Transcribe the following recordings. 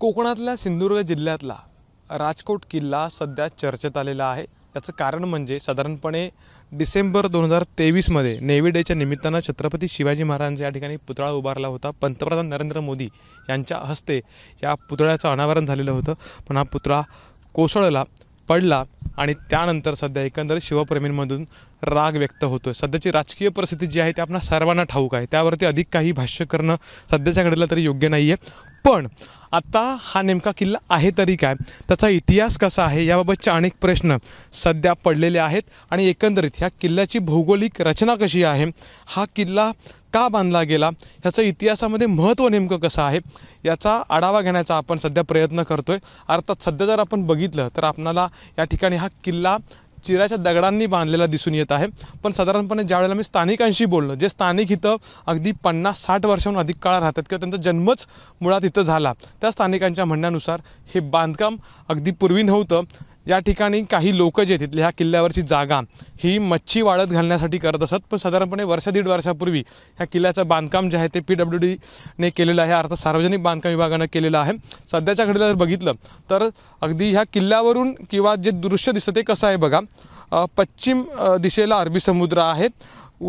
कोकणातल्या सिंधुदुर्ग जिल्ह्यातला राजकोट किल्ला सध्या चर्चेत आलेला आहे त्याचं कारण म्हणजे साधारणपणे डिसेंबर दोन हजार तेवीसमध्ये नेव्ही डेच्या निमित्तानं छत्रपती शिवाजी महाराजांनी या ठिकाणी पुतळा उभारला होता पंतप्रधान नरेंद्र मोदी यांच्या हस्ते या पुतळ्याचं अनावरण झालेलं होतं पण हा पुतळा कोसळला पडला आणि त्यानंतर सध्या एकंदर शिवप्रेमींमधून राग व्यक्त होतो आहे सध्याची राजकीय परिस्थिती जी आहे ती आपण सर्वांना ठाऊक आहे त्यावरती अधिक काही भाष्य करणं सध्याच्या घडीला तरी योग्य नाही आहे पण आता हा नेमका किल्ला आहे तरी काय त्याचा इतिहास कसा आहे याबाबतचे अनेक प्रश्न सध्या पडलेले आहेत आणि एकंदरीत ह्या किल्ल्याची भौगोलिक रचना कशी आहे हा किल्ला का बांधला गेला ह्याचं इतिहासामध्ये महत्त्व नेमकं कसं आहे याचा आढावा घेण्याचा आपण सध्या प्रयत्न करतो आहे अर्थात सध्या जर आपण बघितलं तर आपणाला या ठिकाणी हा किल्ला चिराच्या दगडांनी बांधलेला दिसून येत आहे पण साधारणपणे ज्यावेळेला मी स्थानिकांशी बोललो जे स्थानिक इथं अगदी पन्नास साठ वर्षांहून अधिक काळ राहतात किंवा त्यांचा जन्मच मुळात इथं झाला त्या स्थानिकांच्या म्हणण्यानुसार हे बांधकाम अगदी पूर्वी नव्हतं या ठिकाणी काही लोक जे तिथल्या ह्या किल्ल्यावरची जागा ही मच्छी वाळत घालण्यासाठी करत असत पण साधारणपणे वर्ष दीड वर्षापूर्वी ह्या किल्ल्याचं बांधकाम जे आहे ते पी डब्ल्यू डीने केलेलं आहे अर्थात सार्वजनिक बांधकाम विभागानं केलेलं आहे सध्याच्या घडीला जर बघितलं तर अगदी ह्या किल्ल्यावरून किंवा जे दृश्य दिसतं ते कसं आहे बघा पश्चिम दिशेला अरबी समुद्र आहे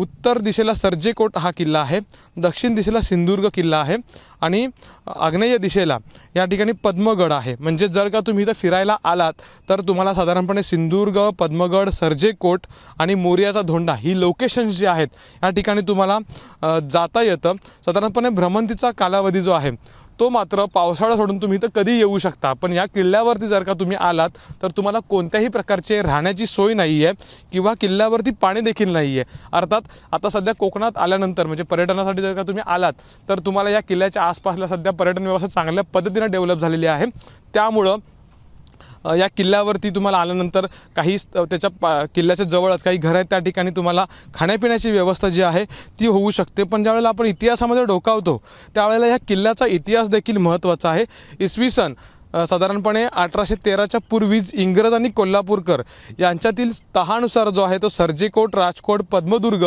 उत्तर दिशेला सर्जेकोट हा किल्ला आहे दक्षिण दिशेला सिंधुदुर्ग किल्ला आहे आणि आग्नेय दिशेला या ठिकाणी पद्मगड आहे म्हणजे जर का तुम्ही इथं फिरायला आलात तर तुम्हाला साधारणपणे सिंधुदुर्ग पद्मगड सर्जेकोट आणि मोरियाचा धोंडा ही लोकेशन्स जी आहेत या ठिकाणी तुम्हाला जाता येतं साधारणपणे भ्रमंतीचा कालावधी जो आहे तो मात्र पावसाळा सोडून तुम्ही तर कधी येऊ शकता पण या किल्ल्यावरती जर का तुम्ही आलात तर तुम्हाला कोणत्याही प्रकारचे राहण्याची सोय नाही आहे किंवा किल्ल्यावरती पाणी देखील नाही आहे अर्थात आता सध्या कोकणात आल्यानंतर म्हणजे पर्यटनासाठी जर का तुम्ही आलात तर तुम्हाला या किल्ल्याच्या आसपासला सध्या पर्यटन व्यवस्था चांगल्या पद्धतीनं डेव्हलप झालेली आहे त्यामुळं या किल्ल्यावरती तुम्हाला आल्यानंतर काही त्याच्या पा किल्ल्याच्या जवळच काही घरं आहेत त्या ठिकाणी तुम्हाला खाण्यापिण्याची व्यवस्था जी आहे ती होऊ शकते पण ज्यावेळेला आपण इतिहासामध्ये डोकावतो त्यावेळेला या किल्ल्याचा इतिहास देखील महत्त्वाचा आहे इसवी सन साधारणपणे अठराशे तेराच्या पूर्वीच इंग्रज आणि कोल्हापूरकर यांच्यातील तहानुसार जो आहे तो सर्जेकोट राजकोट पद्मदुर्ग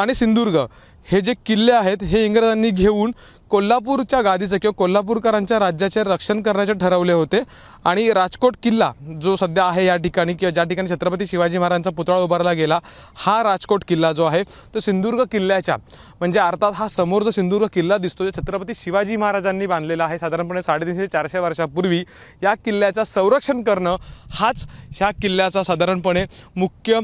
आणि सिंधुदुर्ग हे जे किल्ले आहेत हे इंग्रजांनी घेऊन कोल्हापूरच्या गादीचं किंवा कोल्हापूरकरांच्या राज्याचे रक्षण करण्याचे ठरवले होते आणि राजकोट किल्ला जो सध्या आहे या ठिकाणी किंवा ज्या ठिकाणी छत्रपती शिवाजी महाराजांचा पुतळा उभारला गेला हा राजकोट किल्ला जो आहे तो सिंधुदुर्ग किल्ल्याच्या म्हणजे अर्थात हा समोर जो सिंधुदुर्ग किल्ला दिसतो जो छत्रपती शिवाजी महाराजांनी बांधलेला आहे साधारणपणे साडेतीनशे चारशे वर्षापूर्वी या किल्ल्याचा संरक्षण करणं हाच ह्या किल्ल्याचा साधारणपणे मुख्य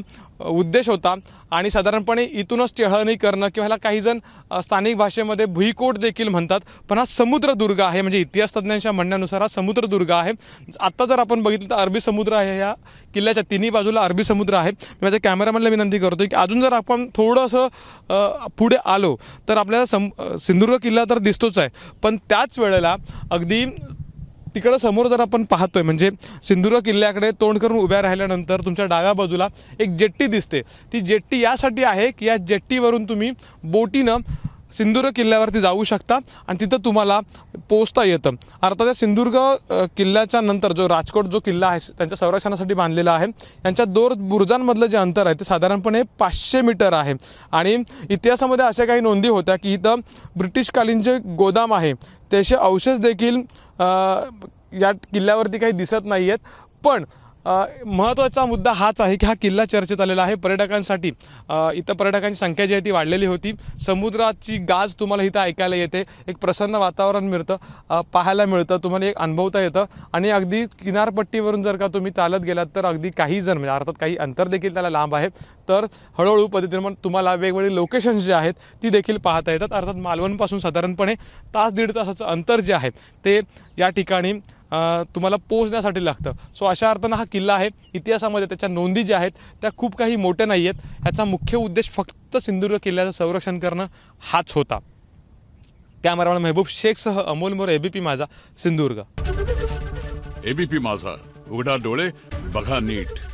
उद्देश होता आणि साधारणपणे इथूनच टेहळणी करणं किंवा ह्याला काहीजण स्थानिक भाषेमध्ये भुईकोट देखील म्हणतात पण हा समुद्रदुर्ग आहे म्हणजे इतिहास तज्ज्ञांच्या म्हणण्यानुसार हा समुद्रदुर्ग आहे आत्ता जर आपण बघितलं तर अरबी समुद्र आहे ह्या किल्ल्याच्या तिन्ही बाजूला अरबी समुद्र आहे मी माझ्या कॅमेरामॅनला विनंती करतो की अजून जर आपण थोडंसं पुढे आलो तर आपल्याला सम सिंधुदुर्ग किल्ला तर दिसतोच आहे पण त्याच वेळेला अगदी तिकडं समोर जर आपण पाहतोय म्हणजे सिंधुदुर्ग किल्ल्याकडे तोंड करून उभ्या राहिल्यानंतर तुमच्या डाव्या बाजूला एक जेट्टी दिसते ती जेट्टी यासाठी आहे की या जेट्टीवरून तुम्ही बोटीनं सिंधुदुर्ग किल्ल्यावरती जाऊ शकता आणि तिथं तुम्हाला पोचता येतं अर्थात या सिंधुदुर्ग किल्ल्याच्या नंतर जो राजकोट जो किल्ला आहे त्यांच्या संरक्षणासाठी बांधलेला आहे यांच्या दोर बुरुजांमधलं जे अंतर आहे ते साधारणपणे पाचशे मीटर आहे आणि इतिहासामध्ये अशा काही नोंदी होत्या की इथं ब्रिटिशकालीन जे गोदाम आहे त्याचे अवशेष देखील या किल्ल्यावरती काही दिसत नाही आहेत पण महत्त्वाचा मुद्दा हाच आहे की हा किल्ला चर्चेत आलेला आहे पर्यटकांसाठी इथं पर्यटकांची संख्या जी आहे ती वाढलेली होती समुद्राची गाज तुम्हाला इथं ऐकायला येते एक प्रसन्न वातावरण मिळतं पाहायला मिळतं तुम्हाला एक अनुभवता येतं आणि अगदी किनारपट्टीवरून जर का तुम्ही चालत गेलात तर अगदी काही जण म्हणजे अर्थात काही अंतर देखील त्याला लांब आहे तर हळूहळू पद्धतीने मग तुम्हाला वेगवेगळे लोकेशन्स जे आहेत ती देखील पाहता येतात अर्थात मालवणपासून साधारणपणे तास दीड तासाचं अंतर जे आहे ते या ठिकाणी तुम्हाला पोचण्यासाठी लागतं सो अशा अर्थानं हा किल्ला आहे इतिहासामध्ये त्याच्या नोंदी ज्या आहेत त्या खूप काही मोठ्या नाही आहेत याचा मुख्य उद्देश फक्त सिंधुदुर्ग किल्ल्याचं संरक्षण करणं हाच होता कॅमेरामॅन मेहबूब शेखसह अमोल मोर एबीपी माझा सिंधुदुर्ग एबीपी माझा उघडा डोळे बघा नीट